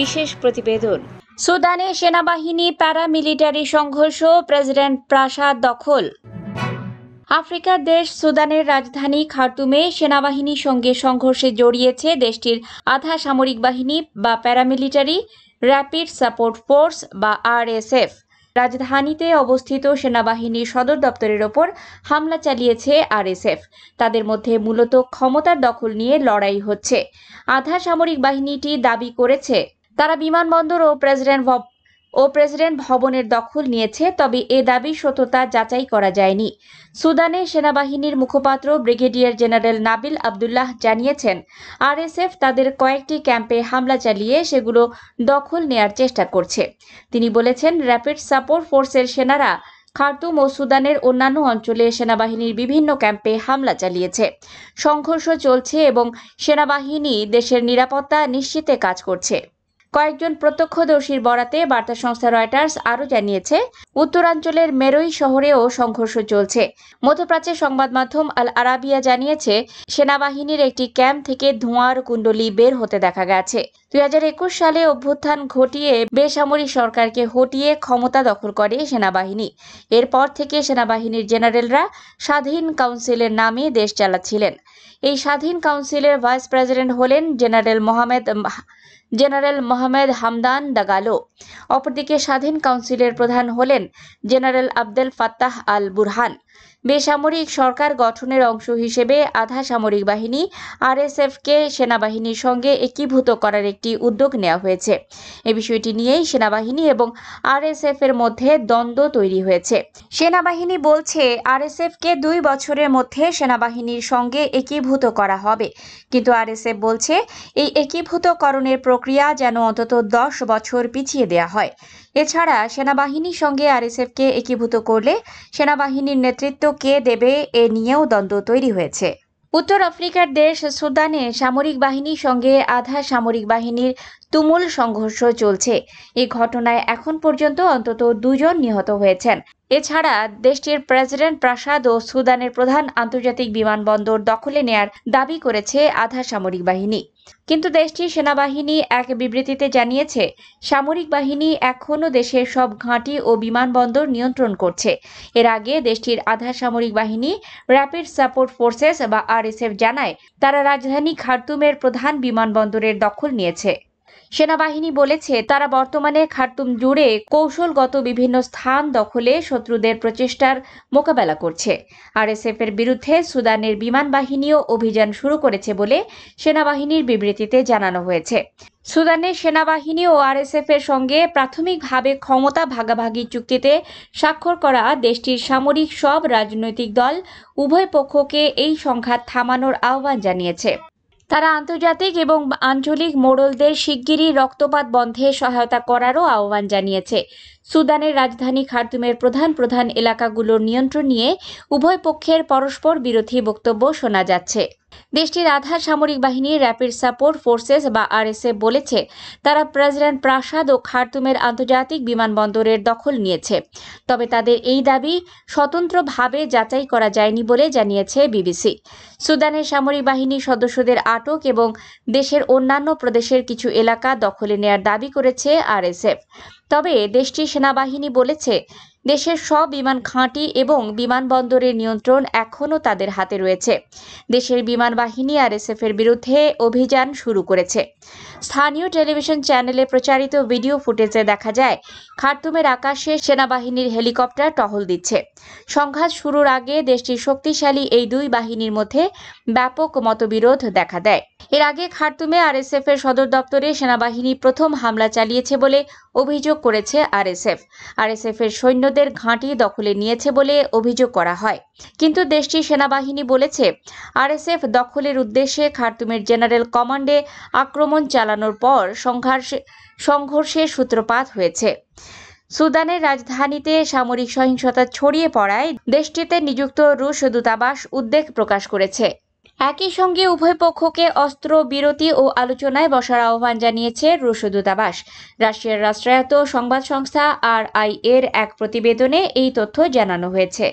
বিশেষ প্রতিবেদন সুদানে সেনাবাহিনী প্যারামিলিটারি সংঘর্ষ প্রেসিডেন্ট প্রাসাদ দখল আফ্রিকার দেশ সুদানের রাজধানী খার্তুমে সেনাবাহিনীর সঙ্গে সংঘর্ষে জড়িয়েছে দেশটির আধা সামরিক বাহিনী বা প্যারামিলিটারি র্যাপিড সাপোর্ট ফোর্স বা আরএসএফ রাজধানীতে অবস্থিত সেনাবাহিনীর সদর দপ্তরের ওপর হামলা চালিয়েছে আরএসএফ তাদের মধ্যে মূলত ক্ষমতার দখল নিয়ে লড়াই হচ্ছে আধা সামরিক বাহিনীটি দাবি করেছে তারা বিমানবন্দর ও প্রেসিডেন্ট ও প্রেসিডেন্ট ভবনের দখল নিয়েছে তবে এ দাবি সত্যতা যাচাই করা যায়নি সুদানে সেনাবাহিনীর মুখপাত্র ব্রিগেডিয়ার জেনারেল নাবিল আবদুল্লাহ জানিয়েছেন আরএসএফ তাদের কয়েকটি ক্যাম্পে হামলা চালিয়ে সেগুলো দখল নেয়ার চেষ্টা করছে তিনি বলেছেন র্যাপিড সাপোর্ট ফোর্সের সেনারা খার্তুম ও সুদানের অন্যান্য অঞ্চলে সেনাবাহিনীর বিভিন্ন ক্যাম্পে হামলা চালিয়েছে সংঘর্ষ চলছে এবং সেনাবাহিনী দেশের নিরাপত্তা নিশ্চিতে কাজ করছে কয়েকজন প্রত্যক্ষদর্শীর বরাতে বার্তা সংস্থা রয়টার্স আরও জানিয়েছে উত্তরাঞ্চলের মেরোই শহরেও সংঘর্ষ চলছে মধ্যপ্রাচ্যের সংবাদ মাধ্যম আল আরাবিয়া জানিয়েছে সেনাবাহিনীর একটি ক্যাম্প থেকে ধোঁয়ার কুণ্ডলি বের হতে দেখা গেছে দুই হাজার সালে অভ্যুত্থান ঘটিয়ে বেসামরিক সরকারকে হটিয়ে ক্ষমতা দখল করে সেনাবাহিনী এরপর থেকে সেনাবাহিনীর জেনারেলরা স্বাধীন কাউন্সিলের নামে দেশ চালাচ্ছিলেন এই স্বাধীন কাউন্সিলের ভাইস প্রেসিডেন্ট হলেন general Mohamed general Mohamed Hamdan Dagalo অপরদিকে স্বাধীন কাউন্সিলের প্রধান হলেন general Abdel Fattah al Burhan বেসামরিক সরকার গঠনের অংশ হিসেবে আধা সামরিক বাহিনী আরএসএফকে সেনাবাহিনীর সঙ্গে একীভূত করার একটি উদ্যোগ নেওয়া হয়েছে এ বিষয়টি নিয়েই সেনাবাহিনী এবং আরএসএফ এর মধ্যে দ্বন্দ্ব তৈরি হয়েছে সেনাবাহিনী বলছে আরএসএফকে দুই বছরের মধ্যে সেনাবাহিনীর সঙ্গে একীভূত করা হবে কিন্তু আরএসএফ বলছে এই একীভূতকরণের প্রক্রিয়া যেন অন্তত দশ বছর পিছিয়ে দেয়া হয় এছাড়া সেনাবাহিনীর সঙ্গে আরএসএফকে একীভূত করলে সেনাবাহিনীর নেতৃত্ব কে দেবে এ নিয়েও দ্বন্দ্ব তৈরি হয়েছে উত্তর আফ্রিকার দেশ সুদানে সামরিক বাহিনীর সঙ্গে আধা সামরিক বাহিনীর তুমুল সংঘর্ষ চলছে এই ঘটনায় এখন পর্যন্ত অন্তত দুজন নিহত হয়েছেন এছাড়া দেশটির প্রেসিডেন্ট প্রাসাদ ও সুদানের প্রধান আন্তর্জাতিক বিমানবন্দর দখলে নেয়ার দাবি করেছে আধা সামরিক বাহিনী কিন্তু দেশটির সেনাবাহিনী এক বিবৃতিতে জানিয়েছে সামরিক বাহিনী এখনও দেশের সব ঘাঁটি ও বিমানবন্দর নিয়ন্ত্রণ করছে এর আগে দেশটির আধা সামরিক বাহিনী র্যাপিড সাপোর্ট ফোর্সেস বা আরএসএফ জানায় তারা রাজধানী খার্তুমের প্রধান বিমানবন্দরের দখল নিয়েছে সেনাবাহিনী বলেছে তারা বর্তমানে খার্তুম জুড়ে কৌশলগত বিভিন্ন স্থান দখলে শত্রুদের প্রচেষ্টার মোকাবেলা করছে আরএসএফ এর বিরুদ্ধে সুদানের বিমান বাহিনীও অভিযান শুরু করেছে বলে সেনাবাহিনীর বিবৃতিতে জানানো হয়েছে সুদানের সেনাবাহিনী ও আরএসএফ এর সঙ্গে প্রাথমিকভাবে ক্ষমতা ভাগাভাগি চুক্তিতে স্বাক্ষর করা দেশটির সামরিক সব রাজনৈতিক দল উভয় পক্ষকে এই সংঘাত থামানোর আহ্বান জানিয়েছে তারা আন্তর্জাতিক এবং আঞ্চলিক মোড়লদের শিগগিরই রক্তপাত বন্ধে সহায়তা করারও আহ্বান জানিয়েছে সুদানের রাজধানী খার্তুমের প্রধান প্রধান এলাকাগুলোর নিয়ন্ত্রণ নিয়ে উভয় পক্ষের পরস্পর বিরোধী বক্তব্য শোনা যাচ্ছে দেশটির আধার সামরিক বাহিনী র্যাপিড সাপোর্ট ফোর্সেস বা আরএসএফ বলেছে তারা প্রেসিডেন্ট প্রাসাদ ও খার্তুমের আন্তর্জাতিক বিমানবন্দরের দখল নিয়েছে তবে তাদের এই দাবি স্বতন্ত্রভাবে যাচাই করা যায়নি বলে জানিয়েছে বিবিসি সুদানের সামরিক বাহিনী সদস্যদের আটক এবং দেশের অন্যান্য প্রদেশের কিছু এলাকা দখলে নেয়ার দাবি করেছে আরএসএফ তবে দেশটির সেনাবাহিনী বলেছে দেশের সব বিমান খাঁটি এবং বিমানবন্দরের নিয়ন্ত্রণ এখনও তাদের হাতে রয়েছে দেশের বিমান বাহিনী আরএসএফ এর বিরুদ্ধে অভিযান শুরু করেছে স্থানীয় টেলিভিশন চ্যানেলে প্রচারিত ভিডিও ফুটেজে দেখা যায় খার্তুমের আকাশে সেনাবাহিনীর হেলিকপ্টার টহল দিচ্ছে সংঘাত শুরুর আগে দেশটির শক্তিশালী এই দুই বাহিনীর মধ্যে ব্যাপক মতবিরোধ দেখা দেয় এর আগে খার্তুমে আরএসএফ এর সদর দপ্তরে সেনাবাহিনী প্রথম হামলা চালিয়েছে বলে অভিযোগ করেছে আরএসএফ আরএসএফ এর সৈন্যদের ঘাঁটি দখলে নিয়েছে বলে অভিযোগ করা হয় কিন্তু দেশটির সেনাবাহিনী বলেছে আরএসএফ দখলের উদ্দেশ্যে খার্তুমের জেনারেল কমান্ডে আক্রমণ চালা চালানোর পর সংঘর্ষে সংঘর্ষের সূত্রপাত হয়েছে সুদানের রাজধানীতে সামরিক সহিংসতা ছড়িয়ে পড়ায় দেশটিতে নিযুক্ত রুশ দূতাবাস উদ্বেগ প্রকাশ করেছে একই সঙ্গে উভয় পক্ষকে অস্ত্র বিরতি ও আলোচনায় বসার আহ্বান জানিয়েছে রুশ দূতাবাস রাশিয়ার রাষ্ট্রায়ত্ত সংবাদ সংস্থা আর আই এর এক প্রতিবেদনে এই তথ্য জানানো হয়েছে